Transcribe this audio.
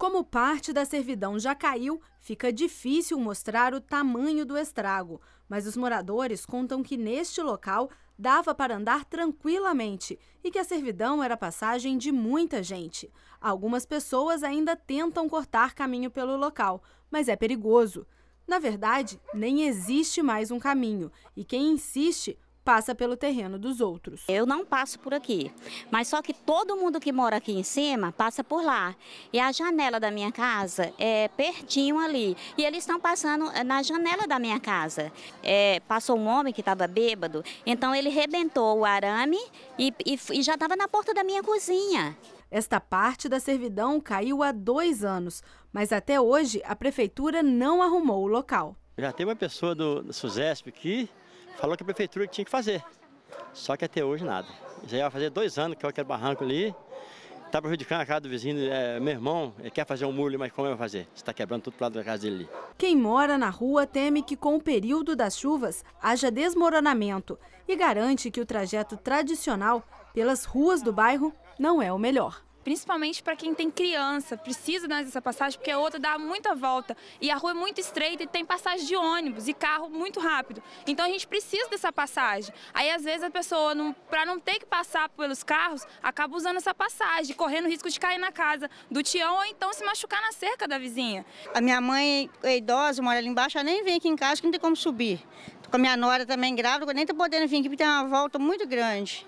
Como parte da servidão já caiu, fica difícil mostrar o tamanho do estrago, mas os moradores contam que neste local dava para andar tranquilamente e que a servidão era passagem de muita gente. Algumas pessoas ainda tentam cortar caminho pelo local, mas é perigoso. Na verdade, nem existe mais um caminho e quem insiste passa pelo terreno dos outros. Eu não passo por aqui, mas só que todo mundo que mora aqui em cima passa por lá. E a janela da minha casa é pertinho ali. E eles estão passando eh, na janela da minha casa. É, passou um homem que estava bêbado, então ele rebentou o arame e, e, e já estava na porta da minha cozinha. Esta parte da servidão caiu há dois anos, mas até hoje a prefeitura não arrumou o local. Já ah, tem uma pessoa do, do SUSESP que falou que a prefeitura tinha que fazer. Só que até hoje nada. Já ia fazer dois anos que eu quero barranco ali. Está prejudicando a casa do vizinho. É, meu irmão quer fazer um muro, mas como ele é vai fazer? Está quebrando tudo para lado da casa dele. Quem mora na rua teme que com o período das chuvas haja desmoronamento e garante que o trajeto tradicional pelas ruas do bairro não é o melhor principalmente para quem tem criança, precisa dessa passagem, porque a outra dá muita volta. E a rua é muito estreita e tem passagem de ônibus e carro muito rápido. Então a gente precisa dessa passagem. Aí às vezes a pessoa, para não ter que passar pelos carros, acaba usando essa passagem, correndo risco de cair na casa do tião ou então se machucar na cerca da vizinha. A minha mãe é idosa, mora ali embaixo, ela nem vem aqui em casa que não tem como subir. com a minha nora também grávida, nem tô tá podendo vir aqui porque tem uma volta muito grande.